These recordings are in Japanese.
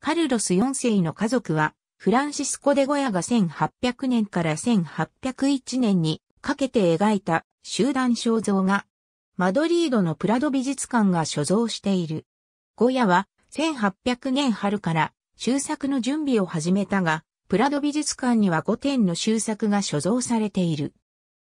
カルロス4世の家族は、フランシスコ・デ・ゴヤが1800年から1801年にかけて描いた集団肖像画、マドリードのプラド美術館が所蔵している。ゴヤは1800年春から修作の準備を始めたが、プラド美術館には5点の修作が所蔵されている。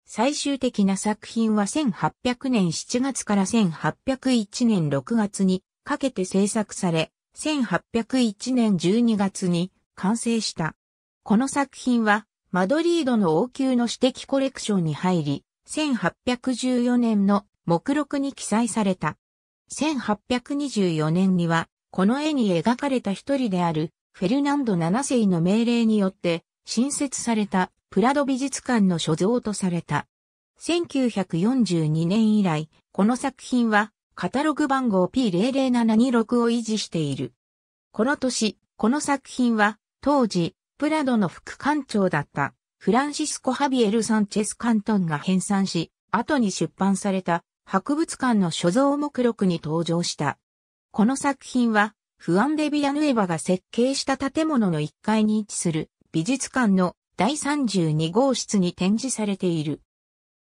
最終的な作品は1800年7月から1801年6月にかけて制作され、1801年12月に完成した。この作品は、マドリードの王宮の私的コレクションに入り、1814年の目録に記載された。1824年には、この絵に描かれた一人である、フェルナンド7世の命令によって、新設されたプラド美術館の所蔵とされた。1942年以来、この作品はカタログ番号 P00726 を維持している。この年、この作品は、当時、プラドの副館長だったフランシスコ・ハビエル・サンチェス・カントンが編纂し、後に出版された博物館の所蔵目録に登場した。この作品は、フアンデ・ビアヌエバが設計した建物の1階に位置する美術館の第32号室に展示されている。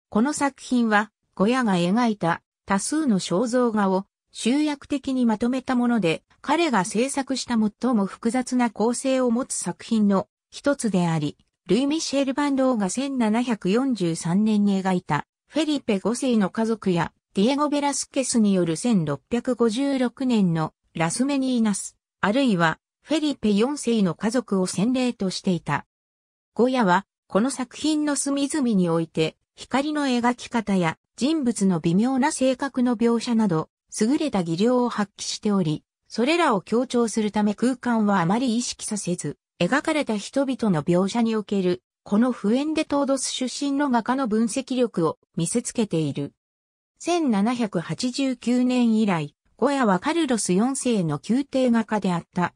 この作品は、小屋が描いた多数の肖像画を集約的にまとめたもので、彼が制作した最も複雑な構成を持つ作品の一つであり、ルイ・ミシェル・バンドーが1743年に描いた、フェリペ5世の家族や、ディエゴ・ベラスケスによる1656年のラスメニーナス、あるいは、フェリペ4世の家族を先例としていた。ゴヤは、この作品の隅々において、光の描き方や人物の微妙な性格の描写など、優れた技量を発揮しており、それらを強調するため空間はあまり意識させず、描かれた人々の描写における、この不縁でトードス出身の画家の分析力を見せつけている。1789年以来、ゴヤはカルロス4世の宮廷画家であった。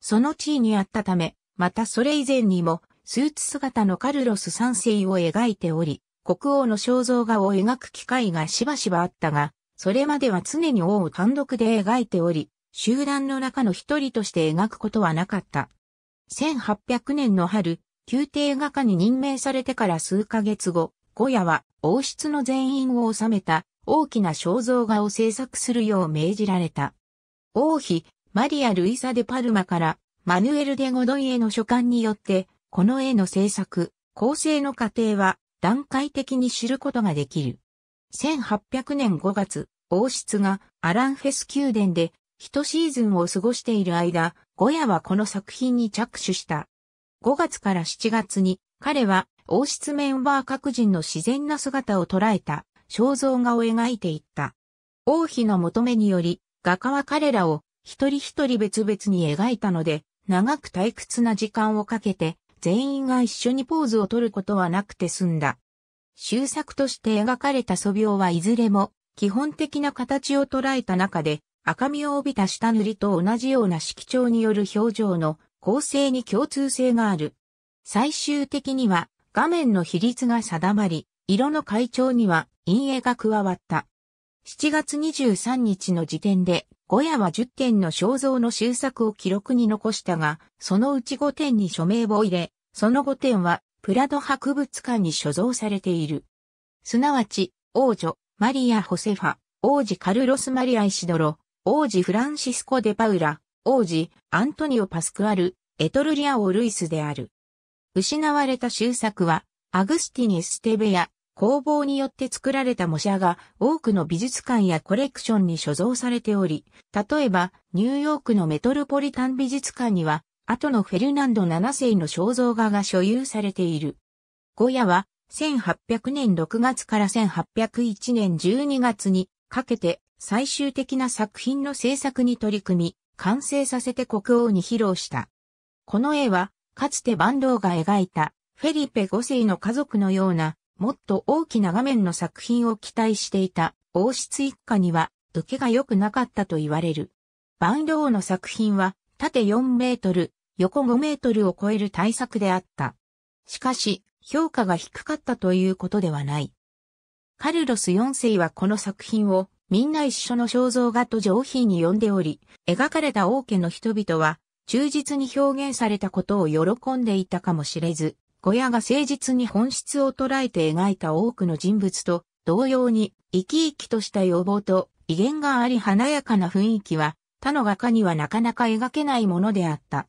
その地位にあったため、またそれ以前にも、スーツ姿のカルロス3世を描いており、国王の肖像画を描く機会がしばしばあったが、それまでは常に王を単独で描いており、集団の中の一人として描くことはなかった。1800年の春、宮廷画家に任命されてから数ヶ月後、ゴヤは王室の全員を治めた大きな肖像画を制作するよう命じられた。王妃、マリア・ルイサ・デ・パルマからマヌエル・デ・ゴドイへの書簡によって、この絵の制作、構成の過程は段階的に知ることができる。1800年5月、王室がアランフェス宮殿で一シーズンを過ごしている間、ゴヤはこの作品に着手した。5月から7月に彼は王室メンバー各人の自然な姿を捉えた肖像画を描いていった。王妃の求めにより画家は彼らを一人一人別々に描いたので長く退屈な時間をかけて全員が一緒にポーズを取ることはなくて済んだ。終作として描かれた素描はいずれも基本的な形を捉えた中で赤みを帯びた下塗りと同じような色調による表情の構成に共通性がある。最終的には画面の比率が定まり、色の階調には陰影が加わった。7月23日の時点でゴヤは10点の肖像の修作を記録に残したが、そのうち5点に署名を入れ、その5点はプラド博物館に所蔵されている。すなわち、王女、マリア・ホセファ、王子カルロス・マリア・イシドロ、王子フランシスコ・デ・パウラ、王子、アントニオ・パスクアル、エトルリア・オ・ルイスである。失われた修作は、アグスティニ・ステベや、工房によって作られた模写が多くの美術館やコレクションに所蔵されており、例えばニューヨークのメトロポリタン美術館には後のフェルナンド7世の肖像画が所有されている。ゴヤは1800年6月から1801年12月にかけて最終的な作品の制作に取り組み、完成させて国王に披露した。この絵はかつてバンドが描いたフェリペ5世の家族のようなもっと大きな画面の作品を期待していた王室一家には受けが良くなかったと言われる。バンド王の作品は縦4メートル、横5メートルを超える大作であった。しかし、評価が低かったということではない。カルロス4世はこの作品をみんな一緒の肖像画と上品に呼んでおり、描かれた王家の人々は忠実に表現されたことを喜んでいたかもしれず、小屋が誠実に本質を捉えて描いた多くの人物と同様に生き生きとした要望と威厳があり華やかな雰囲気は他の画家にはなかなか描けないものであった。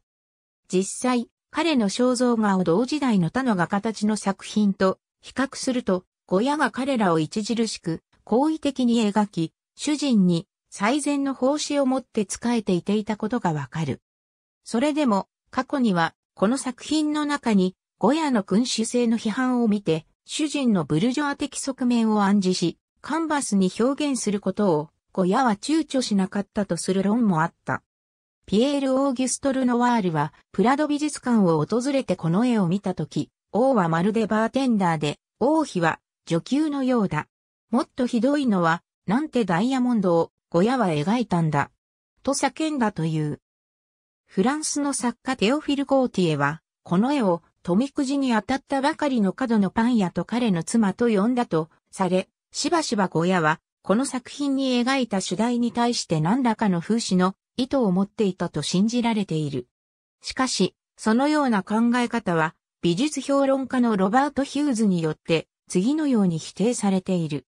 実際、彼の肖像画を同時代の他の画家たちの作品と比較すると、小屋が彼らを著しく好意的に描き、主人に最善の奉仕を持って仕えていていたことがわかる。それでも過去にはこの作品の中にゴヤの君主制の批判を見て、主人のブルジョア的側面を暗示し、カンバスに表現することを、ゴヤは躊躇しなかったとする論もあった。ピエール・オーギュストル・ノワールは、プラド美術館を訪れてこの絵を見たとき、王はまるでバーテンダーで、王妃は女給のようだ。もっとひどいのは、なんてダイヤモンドを、ゴヤは描いたんだ。と叫んだという。フランスの作家テオフィル・ゴーティエは、この絵を富くじに当たったばかりの角のパン屋と彼の妻と呼んだとされ、しばしば小屋は、この作品に描いた主題に対して何らかの風刺の意図を持っていたと信じられている。しかし、そのような考え方は、美術評論家のロバート・ヒューズによって、次のように否定されている。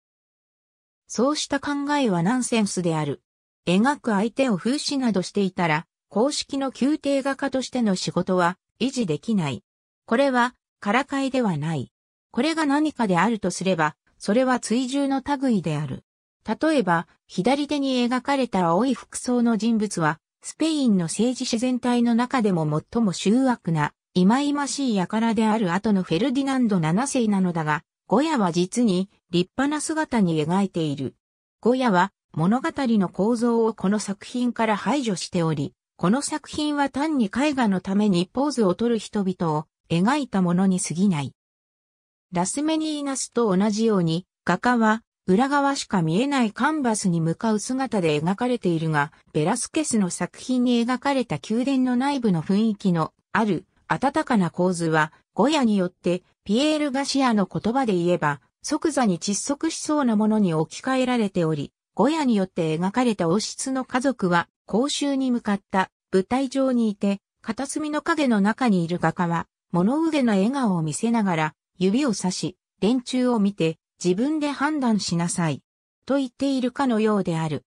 そうした考えはナンセンスである。描く相手を風刺などしていたら、公式の宮廷画家としての仕事は維持できない。これは、からかいではない。これが何かであるとすれば、それは追従の類である。例えば、左手に描かれた青い服装の人物は、スペインの政治自然体の中でも最も醜悪な、忌々しい輩である後のフェルディナンド7世なのだが、ゴヤは実に立派な姿に描いている。ゴヤは物語の構造をこの作品から排除しており、この作品は単に絵画のためにポーズを取る人々を描いたものに過ぎない。ラスメニーナスと同じように、画家は裏側しか見えないカンバスに向かう姿で描かれているが、ベラスケスの作品に描かれた宮殿の内部の雰囲気のある温かな構図は、ゴヤによってピエール・ガシアの言葉で言えば、即座に窒息しそうなものに置き換えられており、ゴヤによって描かれた王室の家族は、公衆に向かった舞台上にいて、片隅の影の中にいる画家は、物憂げな笑顔を見せながら、指を指し、連中を見て、自分で判断しなさい。と言っているかのようである。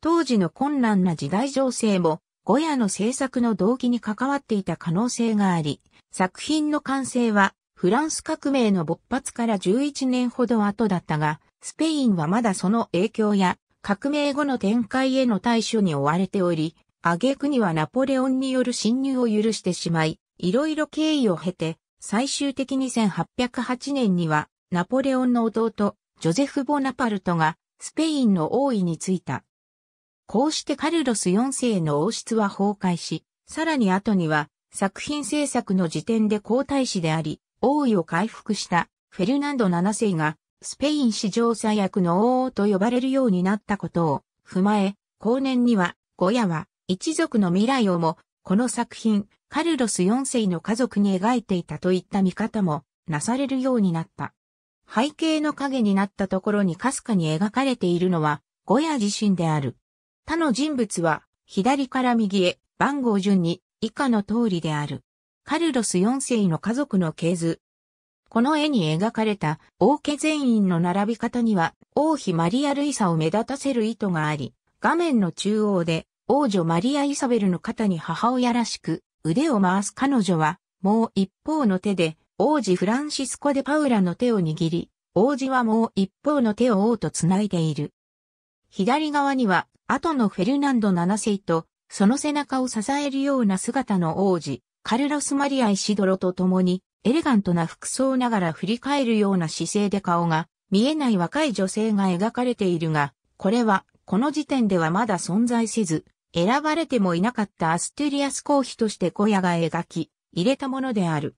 当時の困難な時代情勢も、ゴヤの制作の動機に関わっていた可能性があり、作品の完成は、フランス革命の勃発から11年ほど後だったが、スペインはまだその影響や、革命後の展開への対処に追われており、挙句にはナポレオンによる侵入を許してしまい、いろいろ経緯を経て、最終的に1808年には、ナポレオンの弟、ジョゼフ・ボナパルトが、スペインの王位についた。こうしてカルロス4世の王室は崩壊し、さらに後には、作品制作の時点で皇太子であり、王位を回復したフェルナンド7世が、スペイン史上最悪の王王と呼ばれるようになったことを踏まえ、後年には、ゴヤは一族の未来をも、この作品、カルロス4世の家族に描いていたといった見方もなされるようになった。背景の影になったところにかすかに描かれているのは、ゴヤ自身である。他の人物は、左から右へ、番号順に、以下の通りである。カルロス4世の家族の系図。この絵に描かれた王家全員の並び方には王妃マリア・ルイサを目立たせる意図があり、画面の中央で王女マリア・イサベルの肩に母親らしく腕を回す彼女は、もう一方の手で、王子フランシスコ・でパウラの手を握り、王子はもう一方の手を王と繋いでいる。左側には、後のフェルナンド七世と、その背中を支えるような姿の王子、カルロス・マリア・イシドロと共に、エレガントな服装ながら振り返るような姿勢で顔が、見えない若い女性が描かれているが、これは、この時点ではまだ存在せず、選ばれてもいなかったアステリアス公妃として小屋が描き、入れたものである。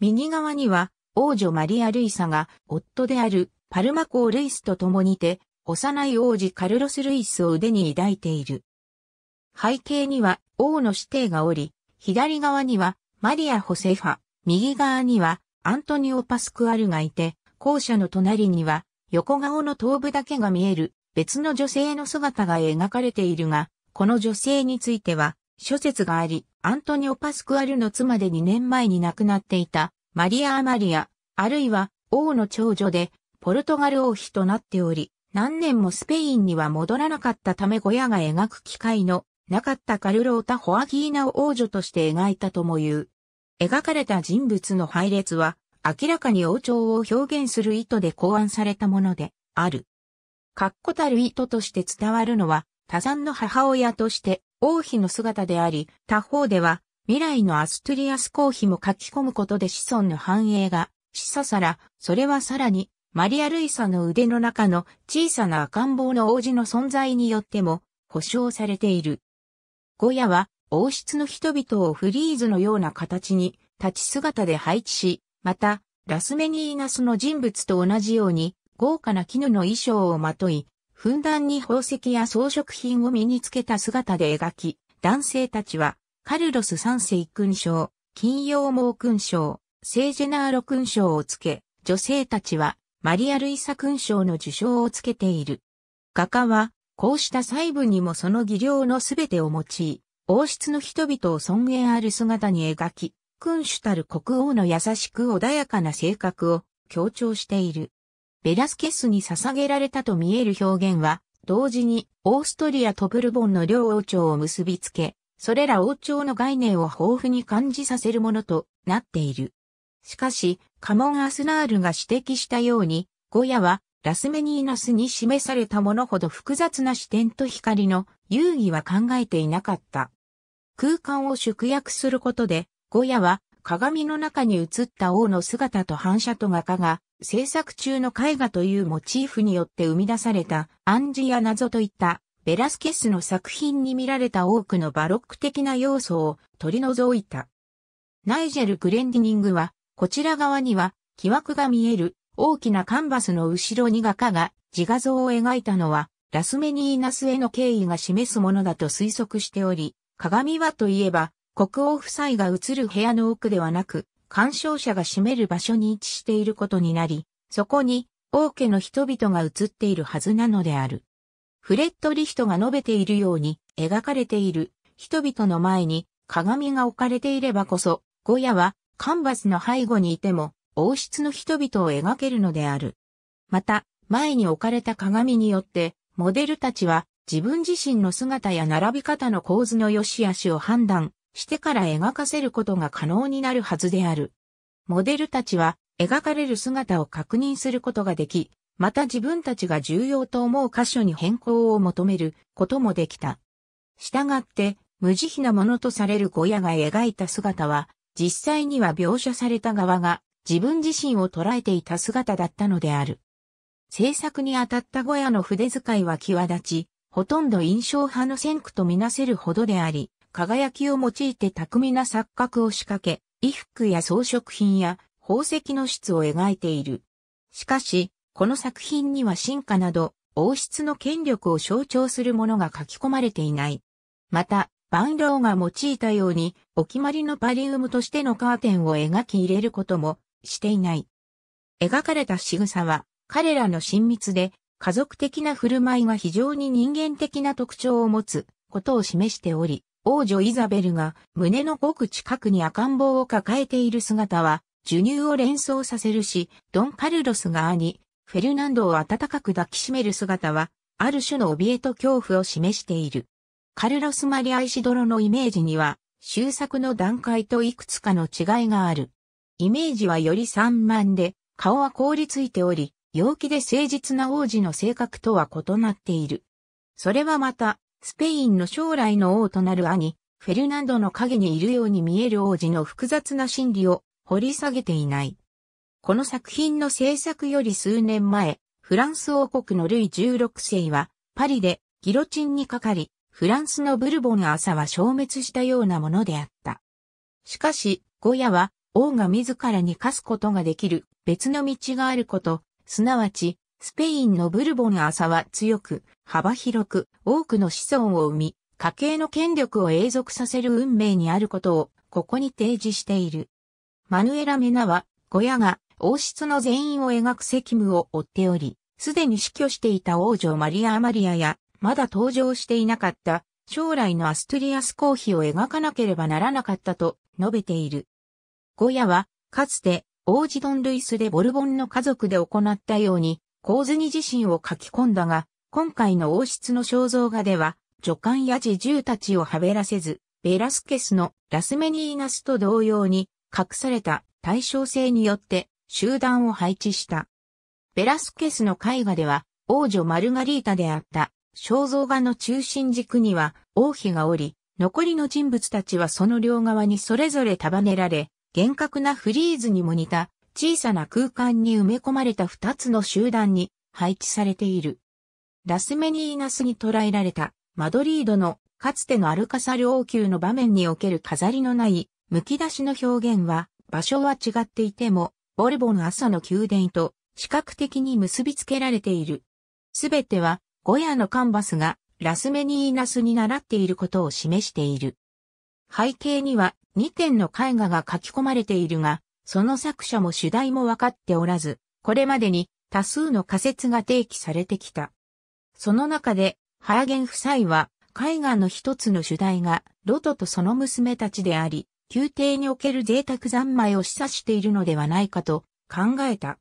右側には、王女マリア・ルイサが、夫である、パルマ公ルイスと共にて、幼い王子カルロス・ルイスを腕に抱いている。背景には、王の指定がおり、左側には、マリア・ホセファ、右側には、アントニオ・パスクアルがいて、校舎の隣には、横顔の頭部だけが見える、別の女性の姿が描かれているが、この女性については、諸説があり、アントニオ・パスクアルの妻で2年前に亡くなっていた、マリア・アマリア、あるいは王の長女で、ポルトガル王妃となっており、何年もスペインには戻らなかったため小屋が描く機会のなかったカルロータ・ホアギーナを王女として描いたとも言う。描かれた人物の配列は、明らかに王朝を表現する意図で考案されたものである。確固たる意図として伝わるのは、多山の母親として王妃の姿であり、他方では未来のアストゥリアス公妃も書き込むことで子孫の繁栄が示唆さら、それはさらにマリア・ルイサの腕の中の小さな赤ん坊の王子の存在によっても保証されている。ゴヤは王室の人々をフリーズのような形に立ち姿で配置し、また、ラスメニーナスの人物と同じように豪華な絹の衣装をまとい、ふんだんに宝石や装飾品を身につけた姿で描き、男性たちは、カルロス三世勲章、金曜毛勲章、聖ジェナーロ勲章をつけ、女性たちは、マリア・ルイサ勲章の受章をつけている。画家は、こうした細部にもその技量のすべてを用い、王室の人々を尊厳ある姿に描き、君主たる国王の優しく穏やかな性格を強調している。ベラスケスに捧げられたと見える表現は、同時にオーストリアとブルボンの両王朝を結びつけ、それら王朝の概念を豊富に感じさせるものとなっている。しかし、カモン・アスナールが指摘したように、ゴヤはラスメニーナスに示されたものほど複雑な視点と光の遊戯は考えていなかった。空間を縮約することで、ゴヤは鏡の中に映った王の姿と反射と画家が制作中の絵画というモチーフによって生み出された暗示や謎といったベラスケスの作品に見られた多くのバロック的な要素を取り除いた。ナイジェル・グレンディニングは、こちら側には、木枠が見える大きなカンバスの後ろに画家が自画像を描いたのは、ラスメニーナスへの敬意が示すものだと推測しており、鏡はといえば、国王夫妻が映る部屋の奥ではなく、鑑賞者が占める場所に位置していることになり、そこに王家の人々が映っているはずなのである。フレッドリヒトが述べているように描かれている人々の前に鏡が置かれていればこそ、ゴヤはカンバスの背後にいても王室の人々を描けるのである。また、前に置かれた鏡によって、モデルたちは自分自身の姿や並び方の構図の良し悪しを判断してから描かせることが可能になるはずである。モデルたちは描かれる姿を確認することができ、また自分たちが重要と思う箇所に変更を求めることもできた。したがって、無慈悲なものとされる小屋が描いた姿は、実際には描写された側が自分自身を捉えていた姿だったのである。制作にあたった小屋の筆遣いは際立ち、ほとんど印象派の先駆とみなせるほどであり、輝きを用いて巧みな錯覚を仕掛け、衣服や装飾品や宝石の質を描いている。しかし、この作品には進化など、王室の権力を象徴するものが書き込まれていない。また、万ーが用いたように、お決まりのパリウムとしてのカーテンを描き入れることもしていない。描かれた仕草は、彼らの親密で、家族的な振る舞いが非常に人間的な特徴を持つことを示しており、王女イザベルが胸のごく近くに赤ん坊を抱えている姿は、授乳を連想させるし、ドン・カルロスが兄、フェルナンドを温かく抱きしめる姿は、ある種の怯えと恐怖を示している。カルロス・マリア・イシドロのイメージには、終作の段階といくつかの違いがある。イメージはより散漫で、顔は凍りついており、陽気で誠実な王子の性格とは異なっている。それはまた、スペインの将来の王となる兄、フェルナンドの影にいるように見える王子の複雑な心理を掘り下げていない。この作品の制作より数年前、フランス王国のルイ16世は、パリでギロチンにかかり、フランスのブルボン朝は消滅したようなものであった。しかし、ゴヤは王が自らに課すことができる別の道があること、すなわちスペインのブルボン朝は強く、幅広く、多くの子孫を生み、家系の権力を永続させる運命にあることを、ここに提示している。マヌエラ・メナは、小屋が王室の全員を描く責務を負っており、すでに死去していた王女マリア・アマリアや、まだ登場していなかった将来のアストリアス公妃を描かなければならなかったと述べている。ゴヤは、かつて王子ドン・ルイスでボルボンの家族で行ったように、構図に自身を書き込んだが、今回の王室の肖像画では、女官や侍従たちをはべらせず、ベラスケスのラスメニーナスと同様に隠された対称性によって集団を配置した。ベラスケスの絵画では王女マルガリータであった肖像画の中心軸には王妃がおり、残りの人物たちはその両側にそれぞれ束ねられ、厳格なフリーズにも似た小さな空間に埋め込まれた二つの集団に配置されている。ラスメニーナスに捕らえられたマドリードのかつてのアルカサル王宮の場面における飾りのない剥き出しの表現は場所は違っていてもボルボン朝の宮殿と視覚的に結びつけられている。すべてはゴヤのカンバスがラスメニーナスに習っていることを示している。背景には2点の絵画が書き込まれているが、その作者も主題も分かっておらず、これまでに多数の仮説が提起されてきた。その中で、ハーゲン夫妻は、絵画の一つの主題が、ロトとその娘たちであり、宮廷における贅沢三昧を示唆しているのではないかと考えた。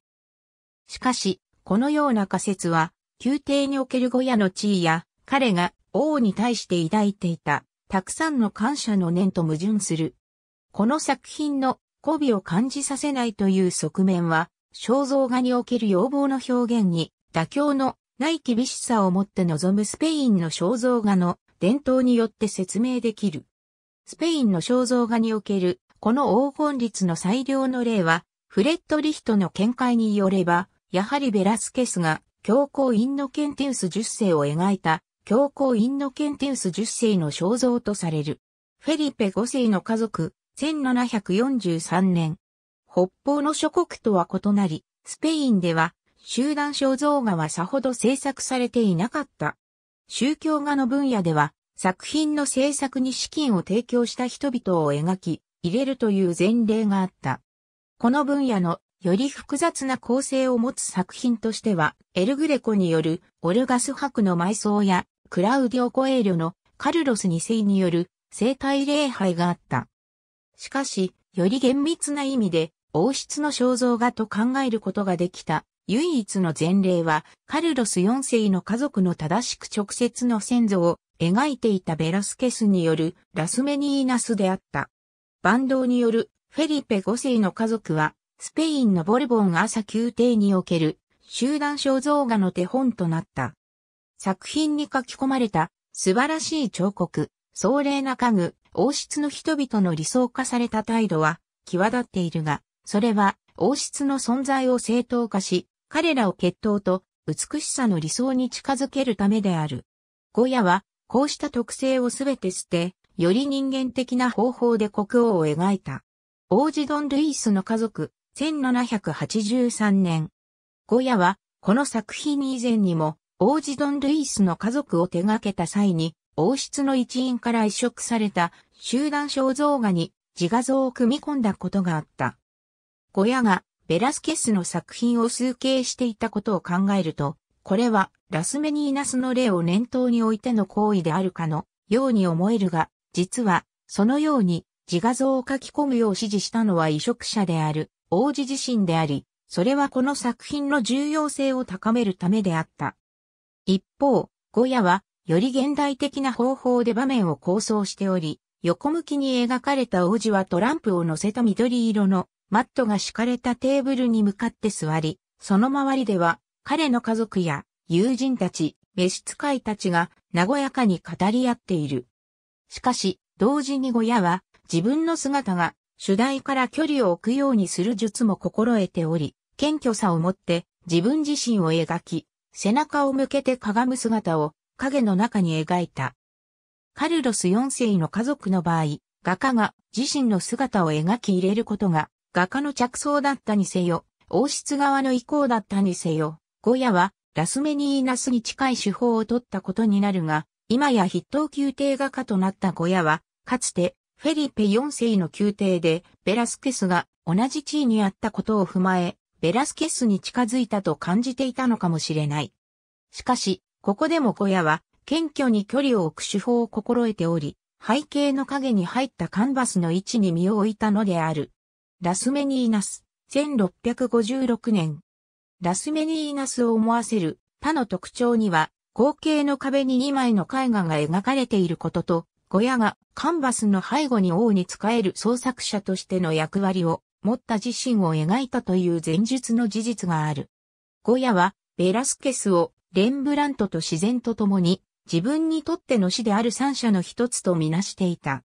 しかし、このような仮説は、宮廷におけるゴヤの地位や、彼が王に対して抱いていた、たくさんの感謝の念と矛盾する。この作品の媚びを感じさせないという側面は、肖像画における要望の表現に妥協のない厳しさを持って臨むスペインの肖像画の伝統によって説明できる。スペインの肖像画におけるこの黄金律の最良の例は、フレッド・リヒトの見解によれば、やはりベラスケスが教皇インノケンティウス10世を描いた教皇インノケンティウス10世の肖像とされる。フェリペ5世の家族、1743年。北方の諸国とは異なり、スペインでは集団肖像画はさほど制作されていなかった。宗教画の分野では、作品の制作に資金を提供した人々を描き、入れるという前例があった。この分野のより複雑な構成を持つ作品としては、エルグレコによるオルガス博の埋葬や、クラウディオ・コエーリョのカルロス2世による生体礼拝があった。しかし、より厳密な意味で、王室の肖像画と考えることができた。唯一の前例は、カルロス4世の家族の正しく直接の先祖を描いていたベラスケスによるラスメニーナスであった。バンドによるフェリペ5世の家族は、スペインのボルボン朝宮廷における集団肖像画の手本となった。作品に書き込まれた素晴らしい彫刻、壮麗な家具、王室の人々の理想化された態度は際立っているが、それは王室の存在を正当化し、彼らを血統と美しさの理想に近づけるためである。ゴヤは、こうした特性をすべて捨て、より人間的な方法で国王を描いた。王子ドン・ルイスの家族、1783年。ゴヤは、この作品以前にも、王子ドン・ルイスの家族を手掛けた際に、王室の一員から移植された集団肖像画に自画像を組み込んだことがあった。ゴヤがベラスケスの作品を数形していたことを考えると、これはラスメニーナスの例を念頭に置いての行為であるかのように思えるが、実はそのように自画像を書き込むよう指示したのは移植者である王子自身であり、それはこの作品の重要性を高めるためであった。一方、ゴヤはより現代的な方法で場面を構想しており、横向きに描かれた王子はトランプを乗せた緑色のマットが敷かれたテーブルに向かって座り、その周りでは彼の家族や友人たち、召使いたちが和やかに語り合っている。しかし、同時に小屋は自分の姿が主題から距離を置くようにする術も心得ており、謙虚さを持って自分自身を描き、背中を向けて鏡む姿を影の中に描いた。カルロス4世の家族の場合、画家が自身の姿を描き入れることが、画家の着想だったにせよ、王室側の意向だったにせよ、ゴヤはラスメニーナスに近い手法を取ったことになるが、今や筆頭宮廷画家となったゴヤは、かつてフェリペ4世の宮廷でベラスケスが同じ地位にあったことを踏まえ、ベラスケスに近づいたと感じていたのかもしれない。しかし、ここでも小屋は謙虚に距離を置く手法を心得ており、背景の影に入ったカンバスの位置に身を置いたのである。ラスメニーナス、1656年。ラスメニーナスを思わせる他の特徴には、後景の壁に2枚の絵画が描かれていることと、小屋がカンバスの背後に王に仕える創作者としての役割を持った自身を描いたという前述の事実がある。小屋はベラスケスをレンブラントと自然と共に自分にとっての死である三者の一つとみなしていた。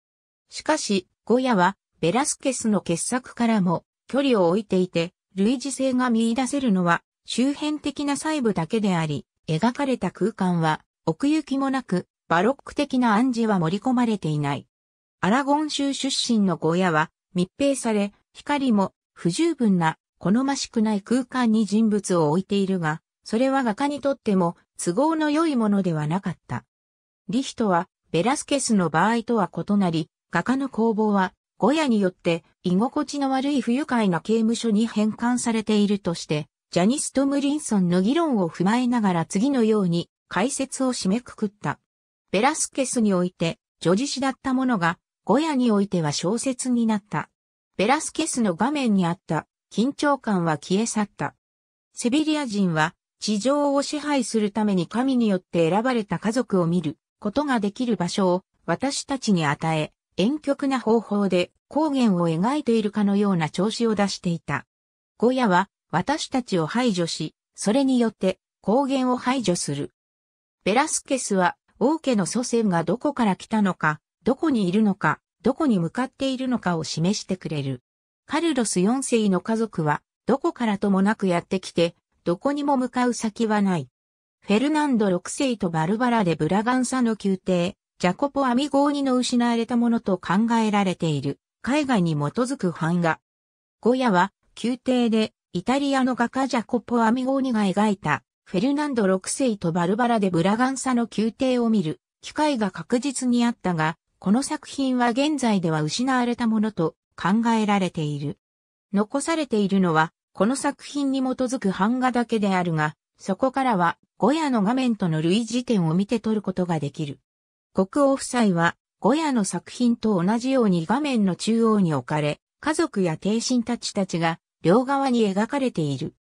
しかし、ゴヤはベラスケスの傑作からも距離を置いていて、類似性が見出せるのは周辺的な細部だけであり、描かれた空間は奥行きもなく、バロック的な暗示は盛り込まれていない。アラゴン州出身のゴヤは密閉され、光も不十分な好ましくない空間に人物を置いているが、それは画家にとっても都合の良いものではなかった。リヒトは、ベラスケスの場合とは異なり、画家の工房は、ゴヤによって居心地の悪い不愉快な刑務所に返還されているとして、ジャニスト・ムリンソンの議論を踏まえながら次のように解説を締めくくった。ベラスケスにおいて、女児誌だったものが、ゴヤにおいては小説になった。ベラスケスの画面にあった緊張感は消え去った。セビリア人は地上を支配するために神によって選ばれた家族を見ることができる場所を私たちに与え、遠曲な方法で光源を描いているかのような調子を出していた。ゴヤは私たちを排除し、それによって光源を排除する。ベラスケスは王家の祖先がどこから来たのか、どこにいるのか、どこに向かっているのかを示してくれる。カルロス4世の家族はどこからともなくやってきてどこにも向かう先はない。フェルナンド6世とバルバラでブラガンサの宮廷、ジャコポ・アミゴーニの失われたものと考えられている、海外に基づく版画。ゴヤは、宮廷で、イタリアの画家ジャコポ・アミゴーニが描いた、フェルナンド6世とバルバラでブラガンサの宮廷を見る、機会が確実にあったが、この作品は現在では失われたものと考えられている。残されているのは、この作品に基づく版画だけであるが、そこからは、ゴヤの画面との類似点を見て取ることができる。国王夫妻は、ゴヤの作品と同じように画面の中央に置かれ、家族や帝臣たちたちが両側に描かれている。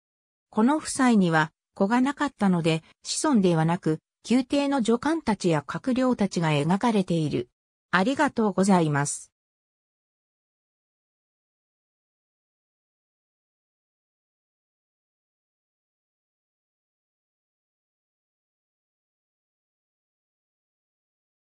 この夫妻には子がなかったので、子孫ではなく、宮廷の助官たちや閣僚たちが描かれている。ありがとうございます。